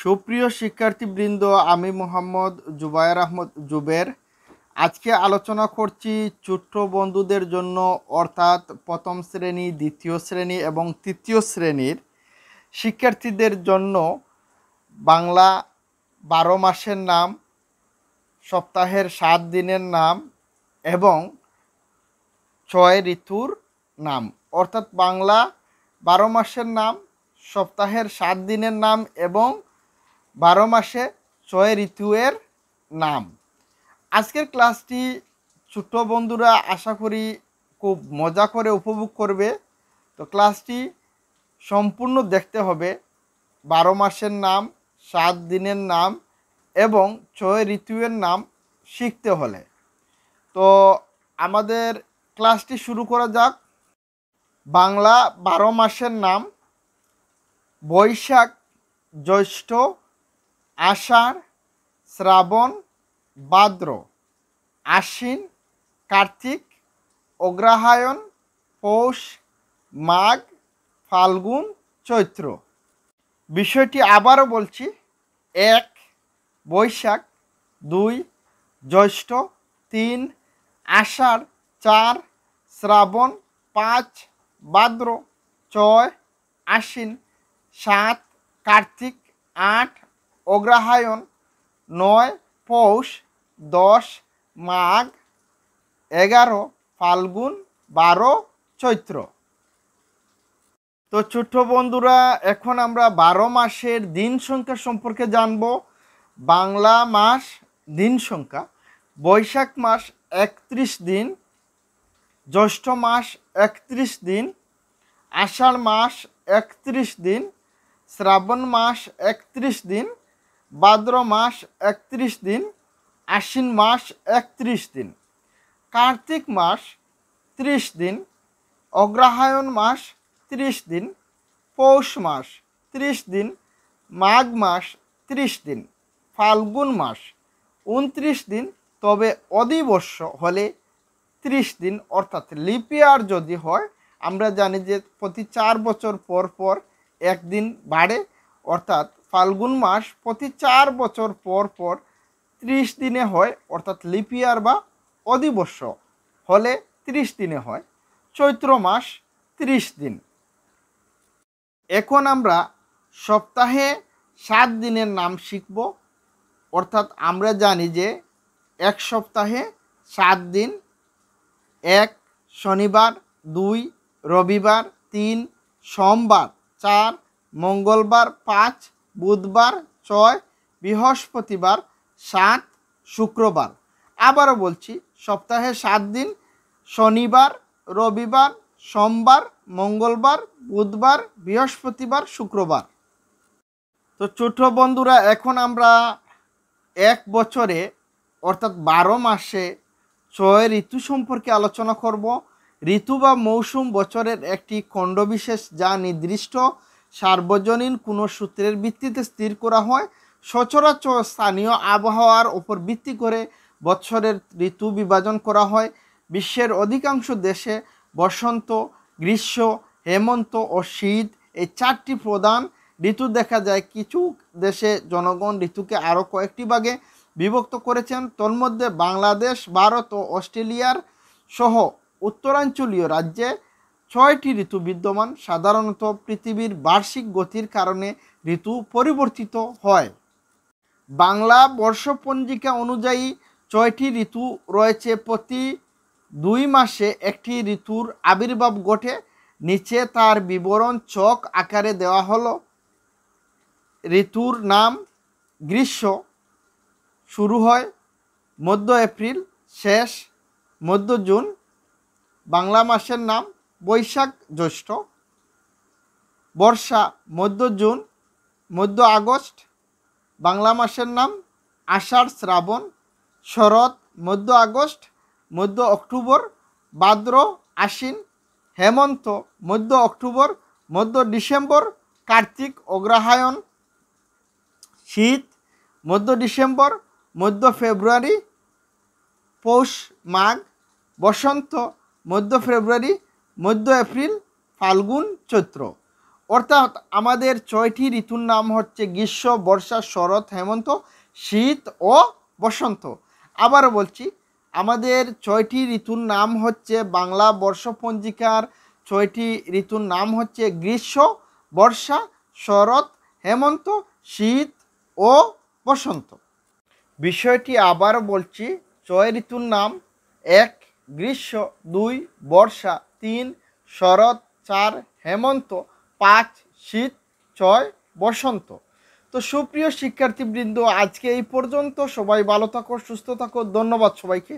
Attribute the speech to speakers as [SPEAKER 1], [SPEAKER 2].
[SPEAKER 1] সুপ্রিয় শিক্ষার্থীবৃন্দ আমি মোহাম্মদ জুবায়ের আহমদ জুবের আজকে আলোচনা করছি ছোট্ট বন্ধুদের জন্য অর্থাৎ প্রথম শ্রেণী দ্বিতীয় শ্রেণী এবং তৃতীয় শ্রেণীর শিক্ষার্থীদের জন্য বাংলা বারো মাসের নাম সপ্তাহের সাত দিনের নাম এবং ছয় ঋতুর নাম অর্থাৎ বাংলা বারো মাসের নাম সপ্তাহের সাত দিনের নাম এবং বারো মাসে ছয় ঋতুয়ের নাম আজকের ক্লাসটি ছোট বন্ধুরা আশা করি খুব মজা করে উপভোগ করবে তো ক্লাসটি সম্পূর্ণ দেখতে হবে বারো মাসের নাম সাত দিনের নাম এবং ছয় ঋতুয়ের নাম শিখতে হলে তো আমাদের ক্লাসটি শুরু করা যাক বাংলা বারো মাসের নাম বৈশাখ জ্যৈষ্ঠ আষাঢ় শ্রাবণ ভাদ্র আশ্বিন কার্তিক অগ্রহায়ণ পৌষ মাঘ ফাল্গুন চৈত্র বিষয়টি আবারও বলছি এক বৈশাখ দুই জ্যৈষ্ঠ তিন আষাঢ় চার শ্রাবণ পাঁচ ভাদ্র ছয় আশ্বিন সাত কার্তিক আট অগ্রহায়ণ নয় পৌষ দশ মাঘ এগারো ফাল্গুন বারো চৈত্র তো ছোট্ট বন্ধুরা এখন আমরা বারো মাসের দিন সংখ্যা সম্পর্কে জানব বাংলা মাস দিন সংখ্যা বৈশাখ মাস একত্রিশ দিন জ্যৈষ্ঠ মাস একত্রিশ দিন আষাঢ় মাস একত্রিশ দিন শ্রাবণ মাস একত্রিশ দিন ভাদ্র মাস একত্রিশ দিন আশ্বিন মাস একত্রিশ দিন কার্তিক মাস ত্রিশ দিন অগ্রহায়ণ মাস ত্রিশ দিন পৌষ মাস ত্রিশ দিন মাঘ মাস ত্রিশ দিন ফাল্গুন মাস উনত্রিশ দিন তবে অধিবর্ষ হলে ত্রিশ দিন অর্থাৎ লিপিয়ার যদি হয় আমরা জানি যে প্রতি চার বছর পর পর একদিন বাড়ে অর্থাৎ ফাল্গুন মাস প্রতি চার বছর পর পর ত্রিশ দিনে হয় অর্থাৎ লিপিয়ার বা অধিবর্ষ হলে ত্রিশ দিনে হয় চৈত্র মাস ত্রিশ দিন এখন আমরা সপ্তাহে সাত দিনের নাম শিখব অর্থাৎ আমরা জানি যে এক সপ্তাহে সাত দিন এক শনিবার দুই রবিবার তিন সোমবার চার মঙ্গলবার পাঁচ বুধবার ছয় বৃহস্পতিবার সাত শুক্রবার আবারও বলছি সপ্তাহে সাত দিন শনিবার রবিবার সোমবার মঙ্গলবার বুধবার বৃহস্পতিবার শুক্রবার তো ছোট বন্ধুরা এখন আমরা এক বছরে অর্থাৎ বারো মাসে ছয় ঋতু সম্পর্কে আলোচনা করব ঋতু বা মৌসুম বছরের একটি খণ্ডবিশেষ যা নির্দিষ্ট সার্বজনীন কোনো সূত্রের ভিত্তিতে স্থির করা হয় সচরাচর স্থানীয় আবহাওয়ার ওপর ভিত্তি করে বৎসরের ঋতু বিভাজন করা হয় বিশ্বের অধিকাংশ দেশে বসন্ত গ্রীষ্ম হেমন্ত ও শীত এই চারটি প্রধান ঋতু দেখা যায় কিছু দেশে জনগণ ঋতুকে আরও কয়েকটি ভাগে বিভক্ত করেছেন তন্মধ্যে বাংলাদেশ ভারত ও অস্ট্রেলিয়ার সহ উত্তরাঞ্চলীয় রাজ্যে ছয়টি ঋতু বিদ্যমান সাধারণত পৃথিবীর বার্ষিক গতির কারণে ঋতু পরিবর্তিত হয় বাংলা বর্ষপঞ্জিকা অনুযায়ী ছয়টি ঋতু রয়েছে প্রতি দুই মাসে একটি ঋতুর আবির্ভাব ঘটে নিচে তার বিবরণ চক আকারে দেওয়া হলো ঋতুর নাম গ্রীষ্ম শুরু হয় মধ্য এপ্রিল শেষ মধ্য জুন বাংলা মাসের নাম বৈশাখ জ্যৈষ্ঠ বর্ষা মধ্য জুন মধ্য আগস্ট বাংলা মাসের নাম আষাঢ় শ্রাবণ শরৎ মধ্য আগস্ট মধ্য অক্টোবর ভাদ্র আশ্বিন হেমন্ত মধ্য অক্টোবর মধ্য ডিসেম্বর কার্তিক অগ্রহায়ণ শীত মধ্য ডিসেম্বর মধ্য ফেব্রুয়ারি পৌষ মাঘ বসন্ত মধ্য ফেব্রুয়ারি মধ্য এপ্রিল ফাল্গুন চৈত্র অর্থাৎ আমাদের ছয়টি ঋতুর নাম হচ্ছে গ্রীষ্ম বর্ষা শরৎ হেমন্ত শীত ও বসন্ত আবার বলছি আমাদের ছয়টি ঋতুর নাম হচ্ছে বাংলা বর্ষপঞ্জিকার ছয়টি ঋতুর নাম হচ্ছে গ্রীষ্ম বর্ষা শরৎ হেমন্ত শীত ও বসন্ত বিষয়টি আবার বলছি ছয় ঋতুর নাম এক গ্রীষ্ম দুই বর্ষা তিন শরৎ চার হেমন্ত পাঁচ শীত ছয় বসন্ত তো সুপ্রিয় শিক্ষার্থীবৃন্দ আজকে এই পর্যন্ত সবাই ভালো থাকো সুস্থ থাকো ধন্যবাদ সবাইকে